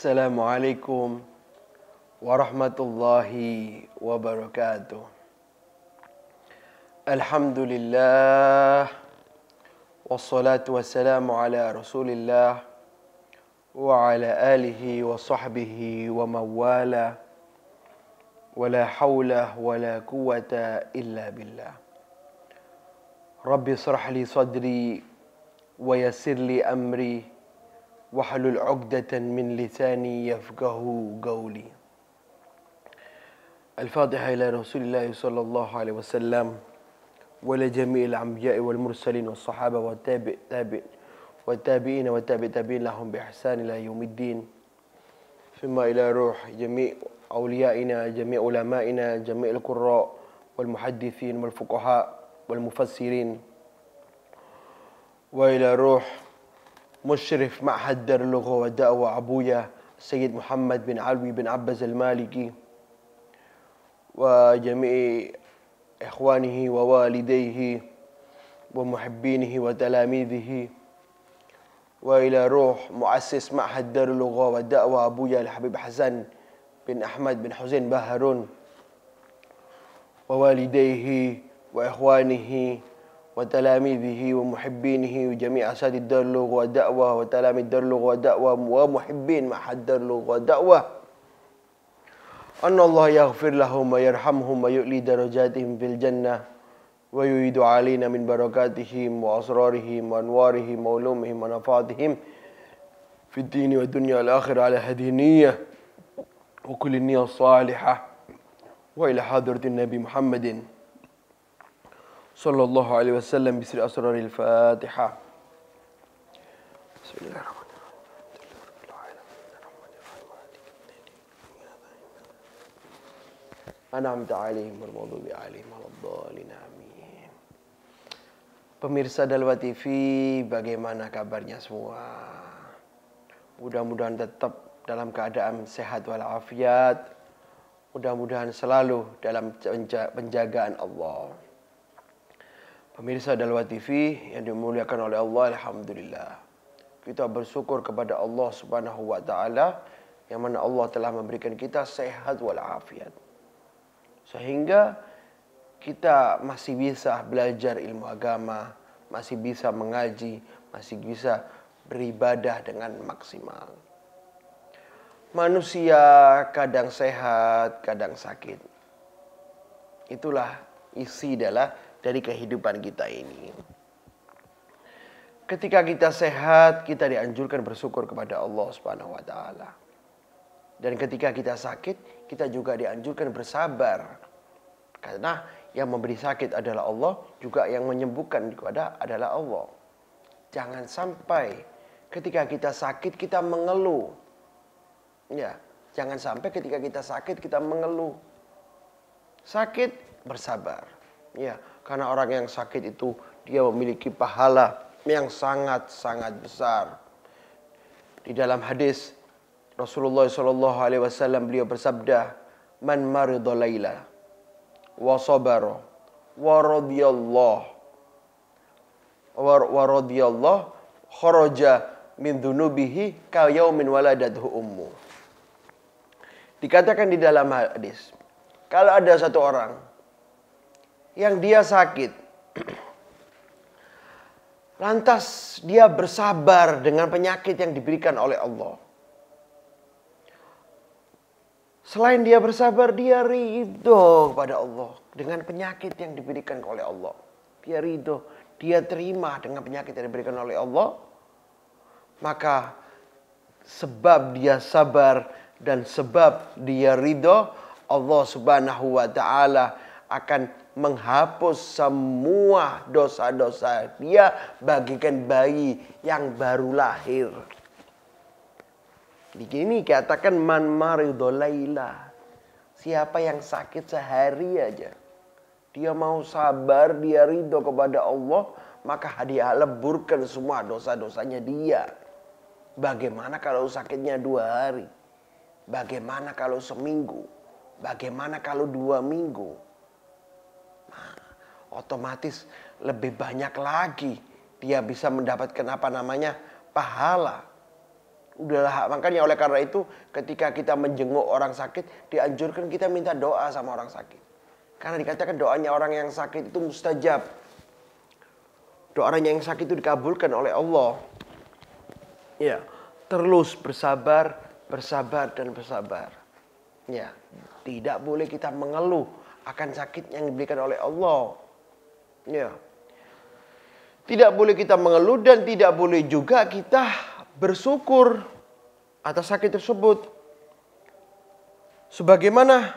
السلام عليكم ورحمة الله وبركاته الحمد لله والصلاة والسلام على رسول الله وعلى آله وصحبه ومن ولا حول ولا قوة إلا بالله رب اشرح لي صدري ويسر لي أمري واحلل عقدة من لساني يفقه قولي الفاتحة إلى رسول الله صلى الله عليه وسلم ولجميع الأنبياء والمرسلين والصحابة والتابع تابع والتابعين والتابع تابعين لهم بإحسان إلى يوم الدين ثم إلى روح جميع أوليائنا جميع علمائنا جميع القراء والمحدثين والفقهاء والمفسرين وإلى روح مشرف معهد دار اللغة والدعوة أبويا السيد محمد بن علوي بن عباس المالكي وجميع إخوانه ووالديه ومحبينه وتلاميذه وإلى روح مؤسس معهد دار اللغة والدعوة أبويا الحبيب حسن بن أحمد بن حسين بهرون ووالديه وإخوانه وتلاميذه ومحبينه وجميع أساتذة دار ودأوة وتلاميذ دار ودأوة ومحبين معهد دار ودأوة أن الله يغفر لهم ويرحمهم ويؤلي درجاتهم في الجنة ويريد علينا من بركاتهم وأسرارهم وأنوارهم وعلومهم ونفاتهم في الدين والدنيا والآخرة على هذه النية وكل النية الصالحة وإلى حضرة النبي محمد sallallahu alaihi wasallam bi asraril asrari al an'amta alaihim Pemirsa Dalwa TV, bagaimana kabarnya semua? Mudah-mudahan tetap dalam keadaan sehat walafiat. Mudah-mudahan selalu dalam penjagaan Allah. Pemirsa Dalwa TV yang dimuliakan oleh Allah, Alhamdulillah. Kita bersyukur kepada Allah Subhanahu Wa Taala yang mana Allah telah memberikan kita sehat walafiat. Sehingga kita masih bisa belajar ilmu agama, masih bisa mengaji, masih bisa beribadah dengan maksimal. Manusia kadang sehat, kadang sakit. Itulah isi adalah dari kehidupan kita ini. Ketika kita sehat, kita dianjurkan bersyukur kepada Allah Subhanahu wa taala. Dan ketika kita sakit, kita juga dianjurkan bersabar. Karena yang memberi sakit adalah Allah, juga yang menyembuhkan kepada adalah Allah. Jangan sampai ketika kita sakit kita mengeluh. Ya, jangan sampai ketika kita sakit kita mengeluh. Sakit bersabar. Ya, karena orang yang sakit itu dia memiliki pahala yang sangat-sangat besar. Di dalam hadis Rasulullah sallallahu alaihi wasallam beliau bersabda, "Man marida laila wa sabara wa radiyallahu wa radiyallahu kharaja min dhunubihi ka yaumin waladathu ummu." Dikatakan di dalam hadis, kalau ada satu orang yang dia sakit. Lantas dia bersabar dengan penyakit yang diberikan oleh Allah. Selain dia bersabar, dia ridho kepada Allah dengan penyakit yang diberikan oleh Allah. Dia ridho, dia terima dengan penyakit yang diberikan oleh Allah. Maka sebab dia sabar dan sebab dia ridho, Allah Subhanahu wa taala akan menghapus semua dosa-dosa dia bagikan bayi yang baru lahir. Di sini katakan man maridu laila. Siapa yang sakit sehari aja. Dia mau sabar, dia ridho kepada Allah. Maka hadiah leburkan semua dosa-dosanya dia. Bagaimana kalau sakitnya dua hari? Bagaimana kalau seminggu? Bagaimana kalau dua minggu? otomatis lebih banyak lagi dia bisa mendapatkan apa namanya pahala. Udahlah, makanya oleh karena itu ketika kita menjenguk orang sakit, dianjurkan kita minta doa sama orang sakit. Karena dikatakan doanya orang yang sakit itu mustajab. doanya yang sakit itu dikabulkan oleh Allah. Ya, terus bersabar, bersabar dan bersabar. Ya, tidak boleh kita mengeluh akan sakit yang diberikan oleh Allah. Ya. Tidak boleh kita mengeluh dan tidak boleh juga kita bersyukur atas sakit tersebut. Sebagaimana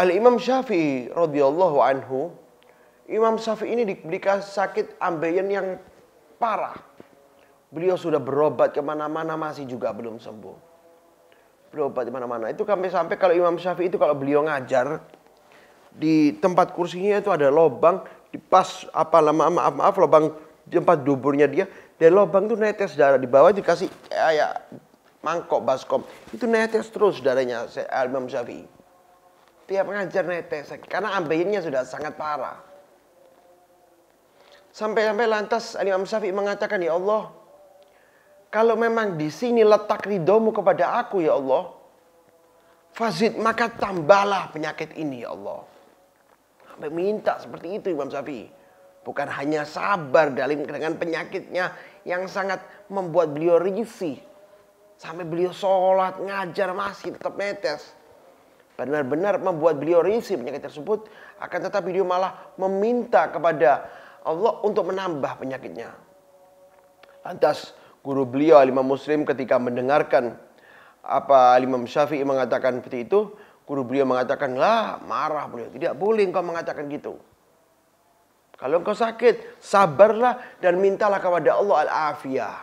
Al-Imam Syafi'i radhiyallahu anhu, Imam Syafi'i ini diberikan sakit ambeien yang parah. Beliau sudah berobat kemana-mana masih juga belum sembuh. Berobat kemana-mana. Itu sampai sampai kalau Imam Syafi'i itu kalau beliau ngajar, di tempat kursinya itu ada lobang di pas apa lama maaf maaf lobang di tempat duburnya dia dari lobang itu netes darah di bawah dikasih kayak mangkok baskom itu netes terus darahnya Imam Syafi'i tiap ngajar netes karena ambeinnya sudah sangat parah sampai-sampai lantas Imam Syafi'i mengatakan ya Allah kalau memang di sini letak ridomu kepada aku ya Allah fazid maka tambahlah penyakit ini ya Allah Sampai minta seperti itu Imam Syafi'i. Bukan hanya sabar dalam dengan penyakitnya yang sangat membuat beliau risih. Sampai beliau sholat, ngajar masih tetap netes. Benar-benar membuat beliau risih penyakit tersebut. Akan tetapi beliau malah meminta kepada Allah untuk menambah penyakitnya. Lantas guru beliau Imam Muslim ketika mendengarkan apa Imam Syafi'i mengatakan seperti itu, Guru beliau mengatakan, lah marah beliau. Tidak boleh engkau mengatakan gitu. Kalau engkau sakit, sabarlah dan mintalah kepada Allah al-afiyah.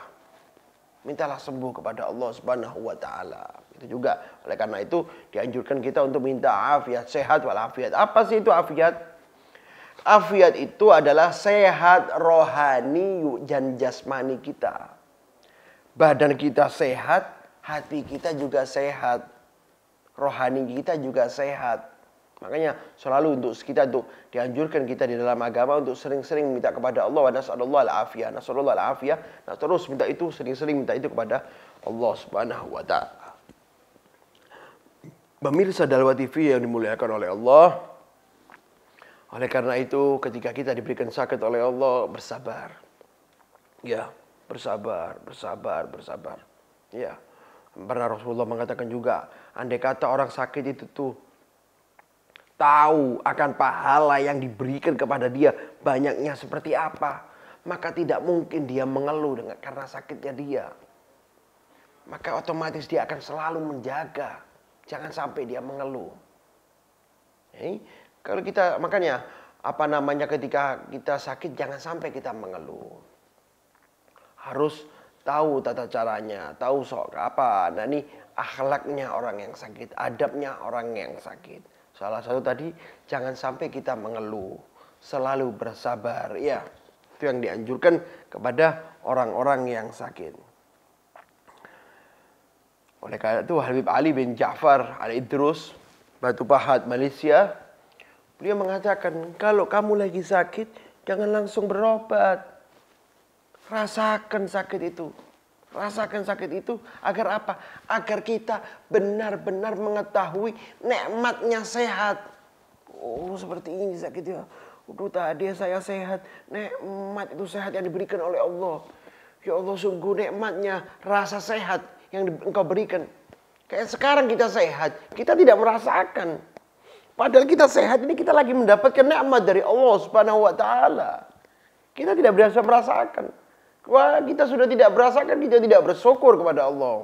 Mintalah sembuh kepada Allah subhanahu wa ta'ala. Itu juga. Oleh karena itu, dianjurkan kita untuk minta afiat, sehat wal afiat. Apa sih itu afiat? Afiat itu adalah sehat rohani dan jasmani kita. Badan kita sehat, hati kita juga sehat rohani kita juga sehat. Makanya selalu untuk kita untuk dianjurkan kita di dalam agama untuk sering-sering minta kepada Allah nasallallahu alafiyah, nasallallahu alafiyah. Nah, terus minta itu sering-sering minta itu kepada Allah Subhanahu wa taala. Pemirsa Dalwa TV yang dimuliakan oleh Allah. Oleh karena itu, ketika kita diberikan sakit oleh Allah, bersabar. Ya, bersabar, bersabar, bersabar. Ya. Pernah Rasulullah mengatakan juga, andai kata orang sakit itu tuh tahu akan pahala yang diberikan kepada dia banyaknya seperti apa, maka tidak mungkin dia mengeluh dengan karena sakitnya dia. Maka otomatis dia akan selalu menjaga, jangan sampai dia mengeluh. kalau kita makanya apa namanya ketika kita sakit jangan sampai kita mengeluh. Harus tahu tata caranya, tahu sok apa. Nah ini akhlaknya orang yang sakit, adabnya orang yang sakit. Salah satu tadi, jangan sampai kita mengeluh, selalu bersabar. Ya, itu yang dianjurkan kepada orang-orang yang sakit. Oleh karena itu Habib Ali bin Ja'far al-Idrus, Batu Pahat, Malaysia, beliau mengatakan, kalau kamu lagi sakit, jangan langsung berobat Rasakan sakit itu. Rasakan sakit itu agar apa? Agar kita benar-benar mengetahui nikmatnya sehat. Oh seperti ini sakit ya. Udah tadi saya sehat. Nikmat itu sehat yang diberikan oleh Allah. Ya Allah sungguh nikmatnya rasa sehat yang engkau berikan. Kayak sekarang kita sehat, kita tidak merasakan. Padahal kita sehat ini kita lagi mendapatkan nikmat dari Allah Subhanahu wa taala. Kita tidak berasa merasakan. Wah, kita sudah tidak merasakan, kita tidak bersyukur kepada Allah.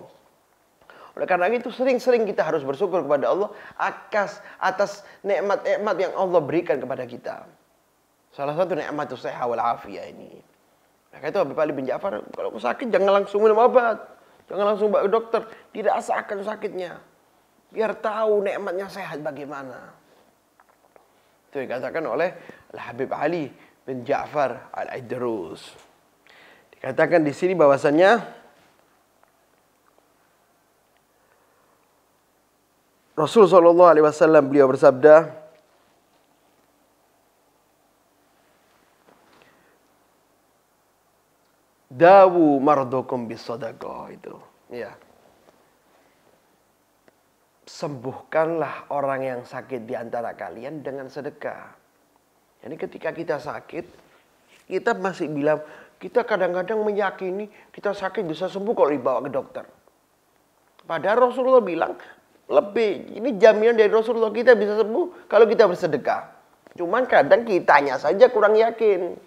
Oleh karena itu sering-sering kita harus bersyukur kepada Allah atas atas nikmat-nikmat yang Allah berikan kepada kita. Salah satu nikmat itu sehat wal afiyah ini. Nah, itu Habib Ali bin Ja'far kalau sakit jangan langsung minum obat. Jangan langsung bawa dokter, tidak akan sakitnya. Biar tahu nikmatnya sehat bagaimana. Itu dikatakan oleh Al Habib Ali bin Ja'far Al-Idrus. Katakan di sini bahwasannya Rasul sallallahu alaihi wasallam beliau bersabda Dawu mardukum bisodagoh itu. Ya. Sembuhkanlah orang yang sakit di antara kalian dengan sedekah. Jadi ketika kita sakit, kita masih bilang, kita kadang-kadang meyakini kita sakit bisa sembuh kalau dibawa ke dokter. Padahal Rasulullah bilang lebih ini jaminan dari Rasulullah kita bisa sembuh kalau kita bersedekah. Cuman kadang kitanya saja kurang yakin.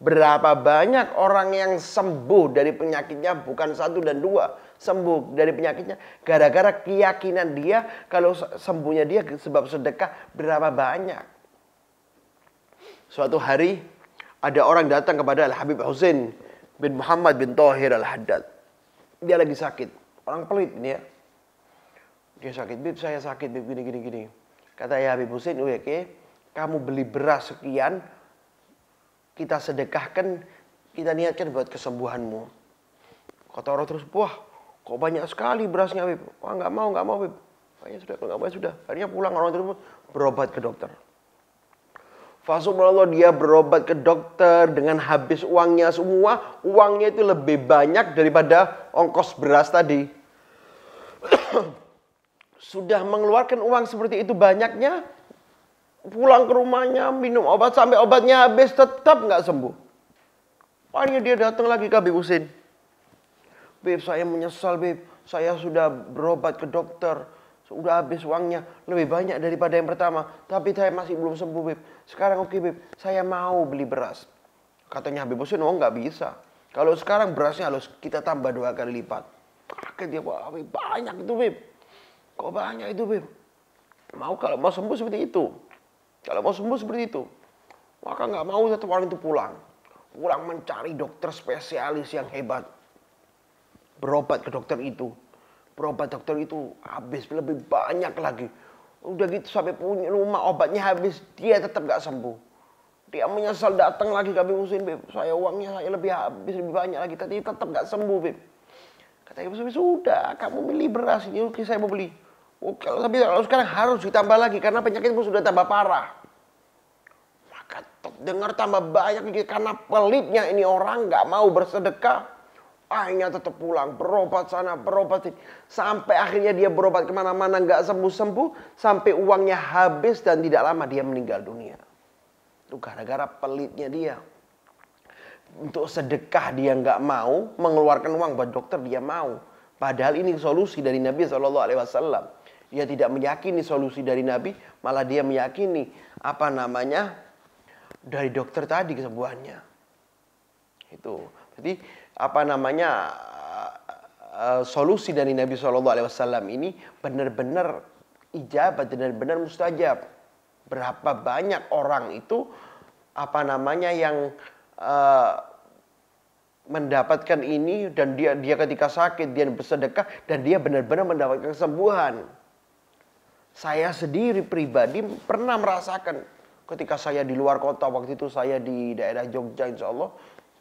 Berapa banyak orang yang sembuh dari penyakitnya bukan satu dan dua sembuh dari penyakitnya gara-gara keyakinan dia kalau sembuhnya dia sebab sedekah berapa banyak. Suatu hari ada orang datang kepada Al-Habib Husain bin Muhammad bin Tohir Al-Haddad. Dia lagi sakit. Orang pelit ini ya. Dia sakit, Bib saya sakit, Bib gini gini gini. Kata ya Habib Husain, oke, kamu beli beras sekian, kita sedekahkan, kita niatkan buat kesembuhanmu. Kata orang terus, wah kok banyak sekali berasnya Bib. Wah nggak mau, nggak mau Bib. Kayaknya sudah, kalau nggak mau sudah. Akhirnya pulang orang terus berobat ke dokter. Subhanallah dia berobat ke dokter dengan habis uangnya semua. Uangnya itu lebih banyak daripada ongkos beras tadi. Sudah mengeluarkan uang seperti itu banyaknya. Pulang ke rumahnya minum obat sampai obatnya habis tetap nggak sembuh. Akhirnya dia datang lagi ke Habib Husin. Beb saya menyesal Beb. Saya sudah berobat ke dokter sudah habis uangnya lebih banyak daripada yang pertama. Tapi saya masih belum sembuh, Bib. Sekarang oke, okay, Bib. Saya mau beli beras. Katanya Habib Husin, oh nggak bisa. Kalau sekarang berasnya harus kita tambah dua kali lipat. Paket dia, wah Bib, banyak itu, Bib. Kok banyak itu, Bib? Mau kalau mau sembuh seperti itu. Kalau mau sembuh seperti itu. Maka nggak mau satu orang itu pulang. Pulang mencari dokter spesialis yang hebat. Berobat ke dokter itu berobat dokter itu habis lebih banyak lagi udah gitu sampai punya rumah obatnya habis dia tetap gak sembuh dia menyesal datang lagi kami usin beb saya uangnya saya lebih habis lebih banyak lagi tapi tetap gak sembuh beb kata ibu suami sudah kamu beli beras ini oke saya mau beli oke tapi kalau sekarang harus ditambah lagi karena penyakitmu sudah tambah parah maka dengar tambah banyak karena pelitnya ini orang gak mau bersedekah akhirnya tetap pulang berobat sana berobat sini sampai akhirnya dia berobat kemana-mana nggak sembuh-sembuh sampai uangnya habis dan tidak lama dia meninggal dunia itu gara-gara pelitnya dia untuk sedekah dia nggak mau mengeluarkan uang buat dokter dia mau padahal ini solusi dari Nabi Shallallahu Alaihi Wasallam dia tidak meyakini solusi dari Nabi malah dia meyakini apa namanya dari dokter tadi kesembuhannya itu jadi apa namanya uh, solusi dari Nabi Shallallahu Alaihi Wasallam ini benar-benar ijab benar-benar mustajab berapa banyak orang itu apa namanya yang uh, mendapatkan ini dan dia dia ketika sakit dia bersedekah dan dia benar-benar mendapatkan kesembuhan. Saya sendiri pribadi pernah merasakan ketika saya di luar kota waktu itu saya di daerah Jogja insya Allah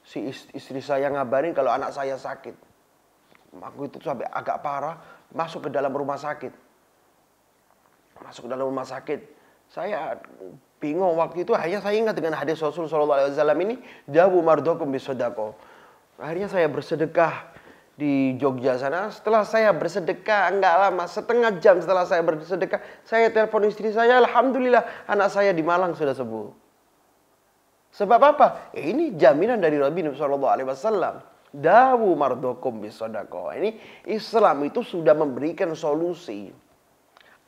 si istri saya ngabarin kalau anak saya sakit. Aku itu sampai agak parah, masuk ke dalam rumah sakit. Masuk ke dalam rumah sakit. Saya bingung waktu itu hanya saya ingat dengan hadis Rasul Shallallahu Alaihi Wasallam ini jabu mardokum bisodako. Akhirnya saya bersedekah di Jogja sana. Setelah saya bersedekah, enggak lama, setengah jam setelah saya bersedekah, saya telepon istri saya, Alhamdulillah anak saya di Malang sudah sembuh. Sebab apa? Eh, ini jaminan dari Nabi Sallallahu Alaihi Wasallam. Dawu mardokum bisodako. Ini Islam itu sudah memberikan solusi.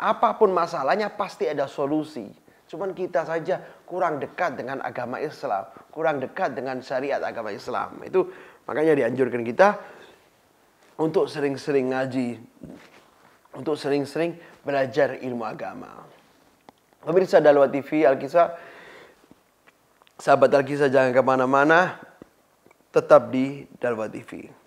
Apapun masalahnya pasti ada solusi. Cuman kita saja kurang dekat dengan agama Islam. Kurang dekat dengan syariat agama Islam. Itu makanya dianjurkan kita untuk sering-sering ngaji. Untuk sering-sering belajar ilmu agama. Pemirsa Dalwa TV Alkisah Sahabat Alkisah jangan kemana-mana, tetap di Dalwa TV.